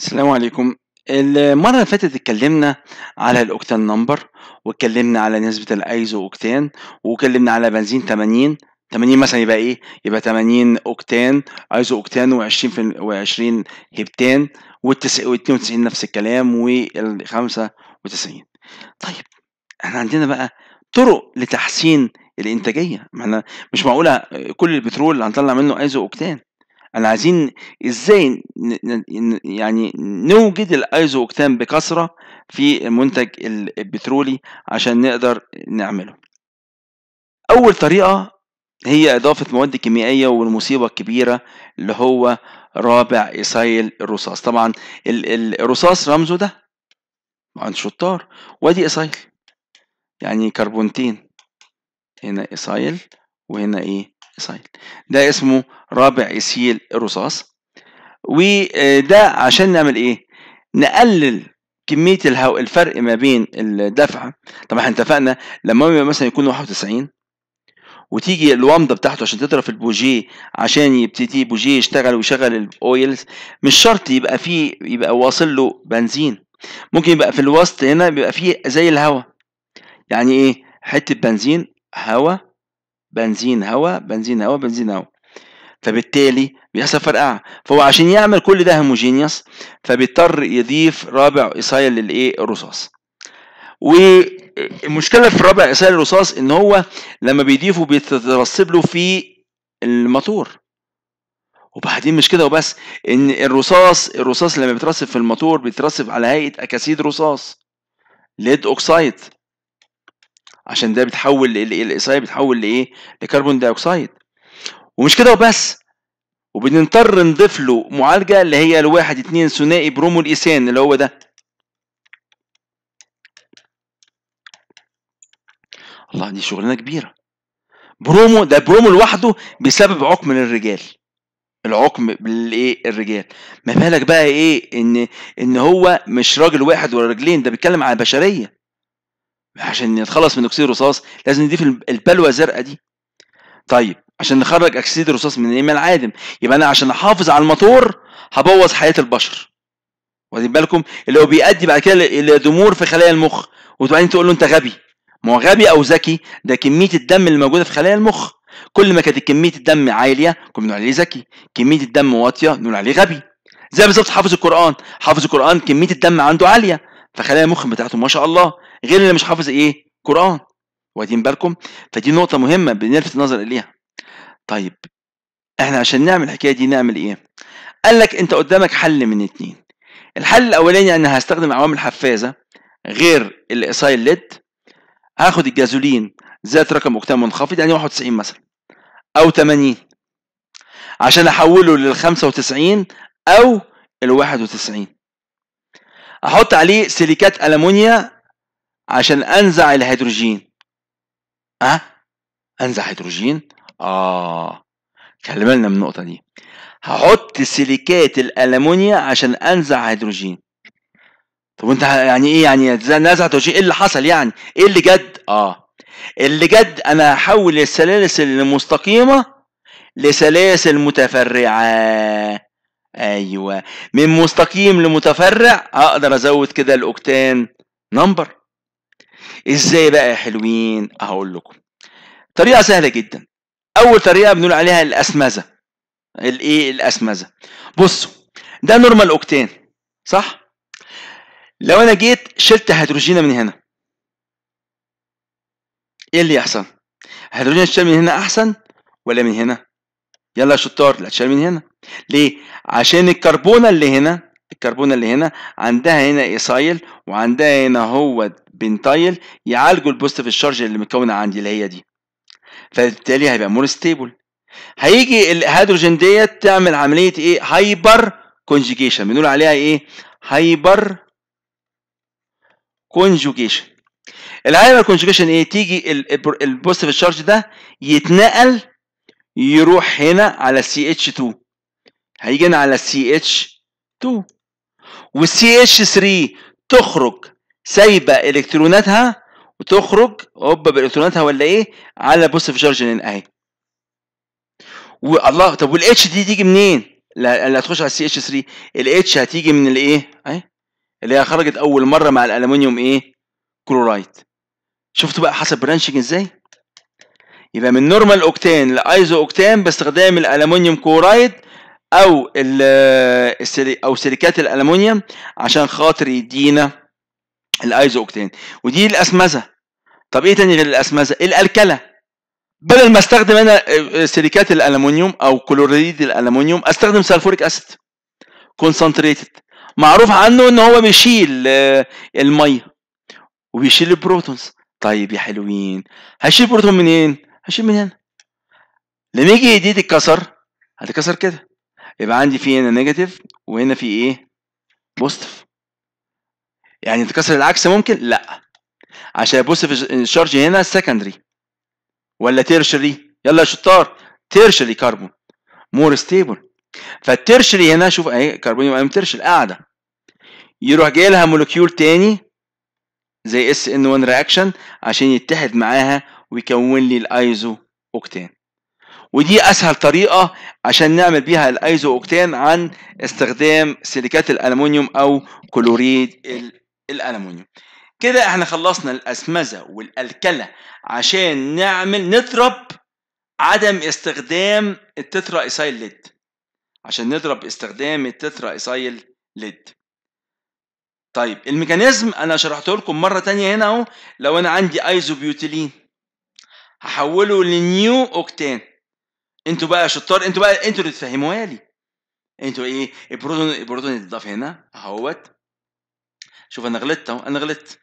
السلام عليكم المرة اللي فاتت اتكلمنا على الأوكتان نمبر واتكلمنا على نسبة الأيزو أوكتان واتكلمنا على بنزين 80 80 مثلا يبقى إيه؟ يبقى 80 أوكتان أيزو أوكتان و20 و20 هبتان و 92 نفس الكلام وال95 طيب احنا عندنا بقى طرق لتحسين الإنتاجية ما احنا مش معقولة كل البترول اللي هنطلع منه أيزو أوكتان انا عايزين ازاي يعني نوجد الايزو اوكتان بكثره في المنتج البترولي عشان نقدر نعمله اول طريقه هي اضافه مواد كيميائيه والمصيبه الكبيره اللي هو رابع إسايل الرصاص طبعا الرصاص رمزه ده عند شطار وادي إسايل يعني كربونتين هنا إسايل وهنا ايه إيسايل ده اسمه رابع إسيل الرصاص وده عشان نعمل إيه؟ نقلل كمية الهواء الفرق ما بين الدفع طبعا احنا اتفقنا لما يبقى مثلا يكون 91 وتيجي الومضة بتاعته عشان تضرب في البوجيه عشان يبتدي بوجيه يشتغل ويشغل الأويلز مش شرط يبقى فيه يبقى واصل له بنزين ممكن يبقى في الوسط هنا بيبقى فيه زي الهواء يعني ايه حتة بنزين هواء بنزين هواء بنزين هواء بنزين هواء فبالتالي بيحصل فرقعة فهو عشان يعمل كل ده هيموجينيوس فبيضطر يضيف رابع إيثايل للإيه الرصاص والمشكلة في رابع إيثايل الرصاص إن هو لما بيضيفه بيترسب له في الماتور وبعدين مش كده وبس ان الرصاص الرصاص لما بيترسب في الماتور بيترسب على هيئه اكاسيد رصاص ليد اوكسايد عشان ده بيتحول الاي بيتحول لايه لكربون دايوكسيد ومش كده وبس وبنضطر نضيف له معالجه اللي هي الواحد اتنين ثنائي برومو الايثان اللي هو ده الله دي شغلانه كبيره برومو ده برومو لوحده بسبب عقم للرجال العقم بالايه الرجال ما بالك بقى ايه ان ان هو مش راجل واحد ولا رجلين ده بيتكلم على بشريه عشان نتخلص من اكسيد الرصاص لازم نضيف البلوه الزرقاء دي طيب عشان نخرج اكسيد الرصاص من الايمان العادم يبقى انا عشان احافظ على الموتور هبوظ حياه البشر واخدين بالكم اللي هو بيؤدي بعد كده لضمور في خلايا المخ وبعدين تقول له انت غبي ما هو غبي او ذكي ده كميه الدم اللي موجوده في خلايا المخ كل ما كانت كميه الدم عاليه كنا بنقول عليه ذكي كميه الدم واطيه نقول عليه غبي زي بالظبط حافظ القران حافظ القران كميه الدم عنده عاليه فخلايا المخ بتاعته ما شاء الله غير اللي مش حافظ ايه قران واخدين بالكم فدي نقطه مهمه بنلفت النظر اليها طيب احنا عشان نعمل الحكايه دي نعمل ايه قال لك انت قدامك حل من اتنين الحل الاولاني انا هستخدم عوامل حفازه غير الاسايل ليد هاخد الجازولين ذات رقم اوكتان منخفض يعني 91 مثلا او 80 عشان احوله لل 95 او ال 91 احط عليه سيليكات المونيا عشان انزع الهيدروجين ها أه؟ انزع هيدروجين اه خلي بالنا من النقطه دي هحط سيليكات الالمونيا عشان انزع هيدروجين طب وانت يعني ايه يعني نزع هيدروجين ايه اللي حصل يعني ايه اللي جد اه اللي جد انا هحول السلاسل المستقيمه لسلاسل متفرعه ايوه من مستقيم لمتفرع اقدر ازود كده الاوكتان نمبر ازاي بقى يا حلوين هقول لكم طريقه سهله جدا اول طريقه بنقول عليها الاسمزه الايه الاسمزه بصوا ده نورمال اوكتان صح لو انا جيت شلت هيدروجين من هنا ايه اللي يحصل هيدروجين اتشال من هنا احسن ولا من هنا يلا يا شطار لا تشال من هنا ليه عشان الكربونه اللي هنا الكربونه اللي هنا عندها هنا ايسايل وعندها هنا هو بنتايل يعالجوا البوزيتيف الشارج اللي متكونه عندي اللي هي دي فبالتالي هيبقى مور ستيبل هيجي الهيدروجين ديت تعمل عمليه ايه هايبر كونجيجيشن بنقول عليها ايه هايبر كونجوجيشن الهايبر كونجوجيشن ايه تيجي البوزيتيف شارج ده يتنقل يروح هنا على سي اتش 2 هيجي هنا على سي اتش 2 والسي اتش 3 تخرج سايبه الكتروناتها وتخرج هوبا بالكتروناتها ولا ايه على في شارج اهي والله طب والاتش دي تيجي منين؟ لا لا هتخش على السي اتش 3 الاتش هتيجي من الايه؟ اهي اللي هي خرجت اول مره مع الالومنيوم ايه؟ كلورايد شفتوا بقى حسب برانشنج ازاي؟ يبقى من نورمال اوكتان لايزو اوكتان باستخدام الالومنيوم كلورايد او او سيليكات الالومنيوم عشان خاطر يدينا الايزو اوكتين ودي الاسمزه طب ايه تاني غير الاسمزه الالكله بدل ما استخدم انا سيليكات الالومنيوم او كلوريد الالومنيوم استخدم سلفوريك اسيد كونسنتريتد معروف عنه ان هو بيشيل آه، الميه وبيشيل البروتونز طيب يا حلوين هشيل بروتون منين هشيل من هنا لما يجي ايدي تتكسر هتتكسر كده يبقى عندي في هنا نيجاتيف وهنا في ايه بوزيتيف يعني تكسر العكس ممكن لا عشان البوزيتيف الشارج هنا سكندري ولا تيرشري يلا يا شطار تيرشري كربون مور ستيبل فالتيرشري هنا شوف اهي كربون يبقى تيرشري قاعده يروح جاي لها مولكيول تاني زي اس ان 1 رياكشن عشان يتحد معاها ويكون لي الايزو اوكتين. ودي اسهل طريقه عشان نعمل بيها الايزو اوكتان عن استخدام سيليكات الالومنيوم او كلوريد الالومنيوم كده احنا خلصنا الاسمزه والالكله عشان نعمل نضرب عدم استخدام التترا ايسايل ليد عشان نضرب استخدام التترا ايسايل ليد طيب الميكانيزم انا شرحته لكم مره تانية هنا اهو لو انا عندي ايزوبيوتيلين هحوله لنيو اوكتان انتوا بقى شطار انتوا بقى انتوا اللي تفهموها لي انتوا ايه البروتون البروتون يتضاف هنا اهوت شوف انا غلطت اهو انا غلطت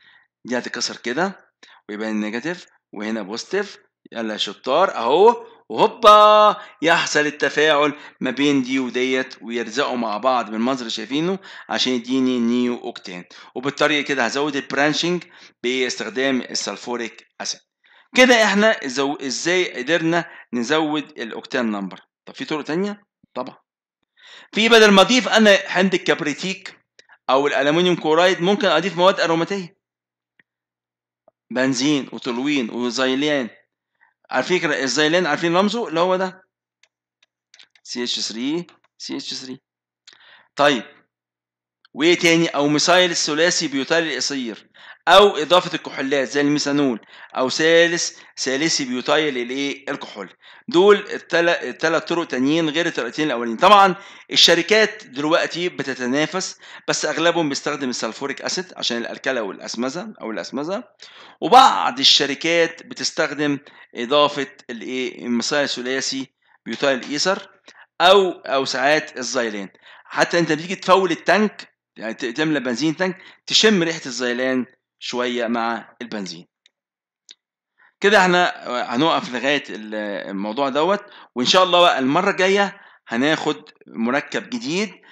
دي هتتكسر كده ويبقى نيجاتيف وهنا بوزيتيف يلا يا شطار اهو وهوبا يحصل التفاعل ما بين دي وديت ويرزقوا مع بعض بالمنظر اللي شايفينه عشان يديني نيو اوكتان وبالطريقه كده هزود البرانشنج باستخدام السلفوريك اسيد كده احنا زو... ازاي قدرنا نزود الاوكتان نمبر طب في طرق تانية طبعا في بدل ما اضيف انا حمض الكبريتيك او الالومنيوم كورايد ممكن اضيف مواد اروماتيه بنزين وتلوين وزيلان على فكره الزيلان عارفين رمزه اللي هو ده CH3 CH3 طيب وايه تاني او مثايل الثلاثي بيوتال القصير او اضافه الكحولات زي الميثانول او ثالث ثالثي بيوتايل الايه الكحول دول الثلاث طرق تانيين غير الطريقتين الاولين طبعا الشركات دلوقتي بتتنافس بس اغلبهم بيستخدم السلفوريك اسيد عشان الالكلة والاسمزه او الاسمزه وبعض الشركات بتستخدم اضافه الايه المصايل الثلاثي بيوتايل ايثر او او ساعات الزيلان حتى انت بتيجي تفول التانك يعني تملى بنزين تانك تشم ريحه الزيلان شوية مع البنزين كده احنا آه، هنوقف لغاية الموضوع دوت وان شاء الله بقى المرة الجاية هناخد مركب جديد